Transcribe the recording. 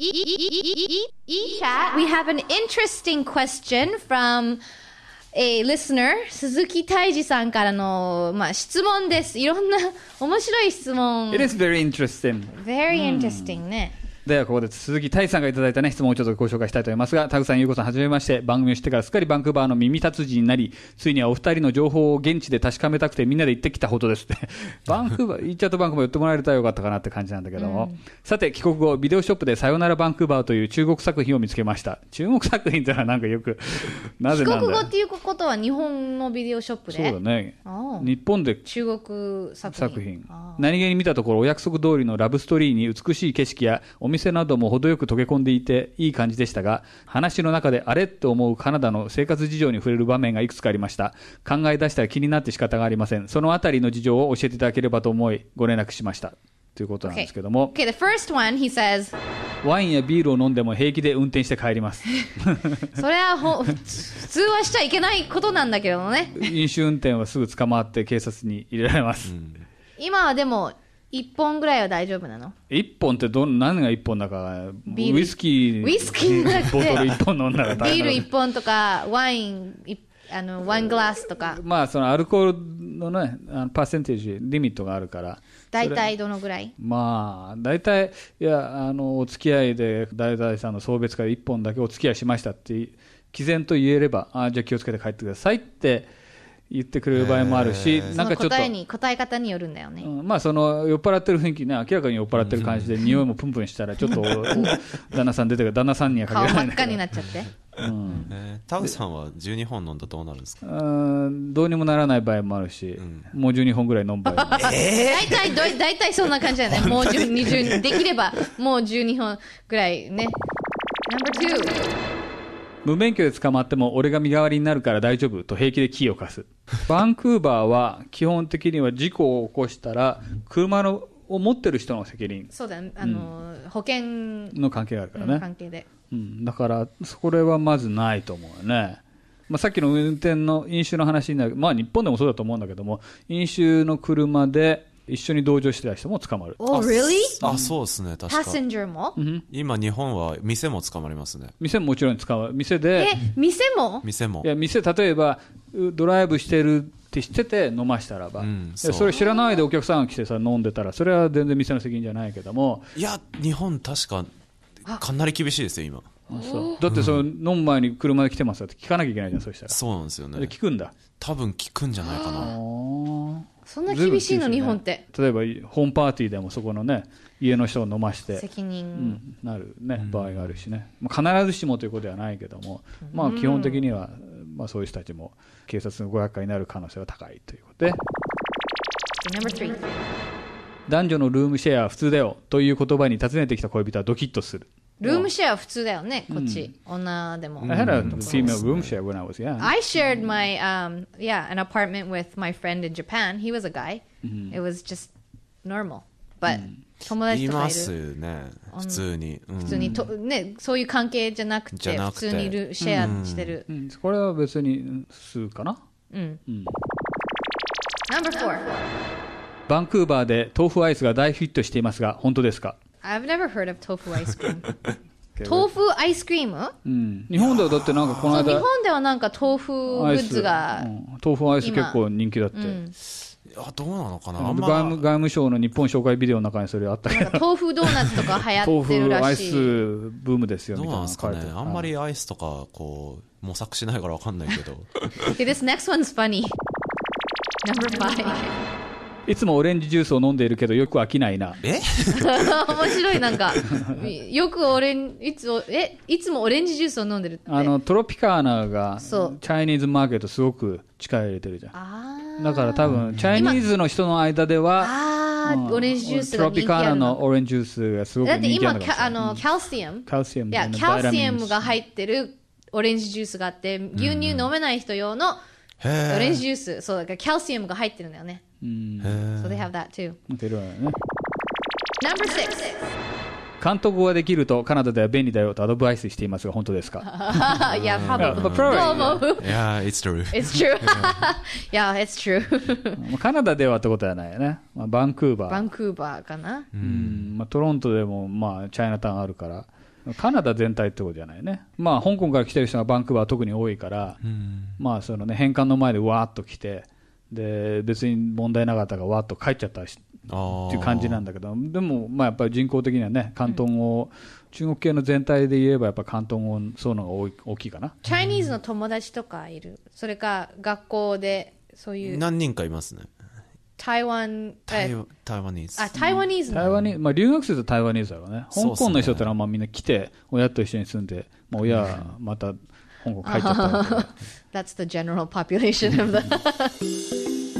Isha, we have an interesting question from a listener, 鈴木泰治さんからの、まあ、質問です。いろんな面白い質問。It is very interesting. Very interesting ね。ではここで鈴木大さんがいただいた、ね、質問をちょっとご紹介したいと思いますが田口さん、優子さんはじめまして番組をしてからすっかりバンクーバーの耳達人になりついにはお二人の情報を現地で確かめたくてみんなで行ってきたほどですっバンクーバー行っちゃったバンクーバー寄ってもらえたらよかったかなって感じなんだけども、うん、さて帰国後ビデオショップで「さよならバンクーバー」という中国作品を見つけました中国作品ってのはなんかよく なぜなんだ帰国後っていうことは日本のビデオショップでそうだね日本で中国作品何気に見たところお約束通りのラブストーリーに美しい景色やお店なども程よく溶け込んでいていい感じでしたが、話の中であれと思うカナダの生活事情に触れる場面がいくつかありました。考え出したら気になって仕方がありません。そのあたりの事情を教えていただければと思い、ご連絡しました。ということなんですけども。Okay. Okay, the first one, he says, ワインやビールを飲んでも平気で運転して帰ります。それはほ普通はしちゃいけないことなんだけどね。飲酒運転はすぐ捕まって警察に入れられます。うん、今はでも1本ぐらいは大丈夫なの ?1 本ってど何が1本だか、ビールウイスキー、ウイスキーなボトル1本飲んだら大ビール1本とか、ワインい、あの、ワイングラスとか、まあ、そのアルコールのね、あのパーセンテージ、リミットがあるから、大体どのぐらいまあ、大体、いや、あの、お付き合いで、大々さんの送別会で1本だけお付き合いしましたって、毅然と言えれば、あじゃあ気をつけて帰ってくださいって言ってくれる場合もあるし、なんかちょっと答えに答え方によるんだよね、うん、まあその酔っ払ってる雰囲気ね明らかに酔っ払ってる感じで、うん、匂いもプンプンしたらちょっと 旦那さん出てくる旦那さんにはかけない顔真っ赤になっちゃって、うんえー、タウさんは十二本飲んだどうなるんですかうんどうにもならない場合もあるし、うん、もう十二本ぐらい飲む場合もある、大体大体そんな感じだよね もう二十できればもう十二本ぐらいね Number two 無免許で捕まっても俺が身代わりになるから大丈夫と平気でキーを貸す。バンクーバーは 基本的には事故を起こしたら車のを持ってる人の責任そうだあの、うん、保険の関係があるからね、うん、関係で、うん、だからそれはまずないと思うよね、まあ、さっきの運転の飲酒の話になるまあ日本でもそうだと思うんだけども飲酒の車で一緒に同乗してた人も捕まる。Oh, really? あ、そうですね、確か。Passenger も、今、日本は店も捕まりますね。店ももちろん捕まる。店で。え、店も店も。いや、店、例えば、ドライブしてるって知ってて飲ましたらば、うん、そそれ知らないでお客さんが来てさ、飲んでたら、それは全然店の責任じゃないけども。いや、日本、確か、かなり厳しいですよ、今。だってその、飲む前に車で来てますって聞かなきゃいけないじゃんそうしたらそうなんですよね聞くんだ多分聞くんじゃないかなそんな厳しいの、ね、日本って例えばホームパーティーでもそこのね家の人を飲まして責任、うん、なるね、場合があるしね、まあ、必ずしもということではないけども、まあ、基本的には、まあ、そういう人たちも警察のご厄介になる可能性は高いということで。男女のルームシェアは普通だよという言葉に尋ねてきた恋人はドキッとするルームシェアは普通だよね、こっち。女でも。普通に。普通にと、ね、そういう関係じゃなくて、普通にルシェアしてる、これは別に普通かな。うん。バンクーバーで豆腐アイスが大ヒットしていますが、本当ですか I've never heard of tofu ice cream. 豆腐アイスクリーム、うん、日本ではだってなんかこの間日本ではなんか豆腐グッズが、うん、豆腐アイス結構人気だって、うん、あどうなのかな外務外務省の日本紹介ビデオの中にそれあったけど豆腐ドーナツとか流行ってるらしい豆腐アイスブームですよどうなんですかねあんまりアイスとかこう模索しないから分かんないけど o k This next one's funny Number five いつもオレンジジュースを飲んでいるけどよく飽きないなえ 面白いなんか よくオレンいつえいつもオレンジジュースを飲んでるあのトロピカーナがチャイニーズマーケットすごく力入れてるじゃんあだから多分チャイニーズの人の間ではあ、オレンジジュースが人気あるのトロピカーナのオレンジジュースがすごく人気あるだって今あのカルシウムカルシウムいやカルシウムが入ってるオレンジジュースがあって牛乳飲めない人用の、うんオレンジジュース、そうだからカルシウムが入ってるんだよね。So they have that too. 出るわよね。Number six. ができるとカナダでは便利だよとアドバイスしていますが本当ですか Yeah, probably. Yeah, it's true. It's true. yeah, it's true. カナダではってことはないよね。まあ、バンクーバー。バンクーバーかな。うん。まあ、トロントでもまあチャイナタウンあるから。カナダ全体ってことじゃないね、まあ、香港から来てる人がバンクーバー特に多いから、まあそのね、返還の前でわーっと来てで別に問題なかったからわーっと帰っちゃったっていう感じなんだけどでも、まあ、やっぱり人口的にはね広東語、うん、中国系の全体で言えばやっぱ広東語そういうのが大きいかなチャイニーズの友達とかいるそれか学校でそういう何人かいますね台湾、台湾ニ台湾ニ台湾に、まあ留学生と台湾ニだからね。香港の人ってのはまあみんな来て、親と一緒に住んで、まあ親また香港帰っちゃった。That's the general population of the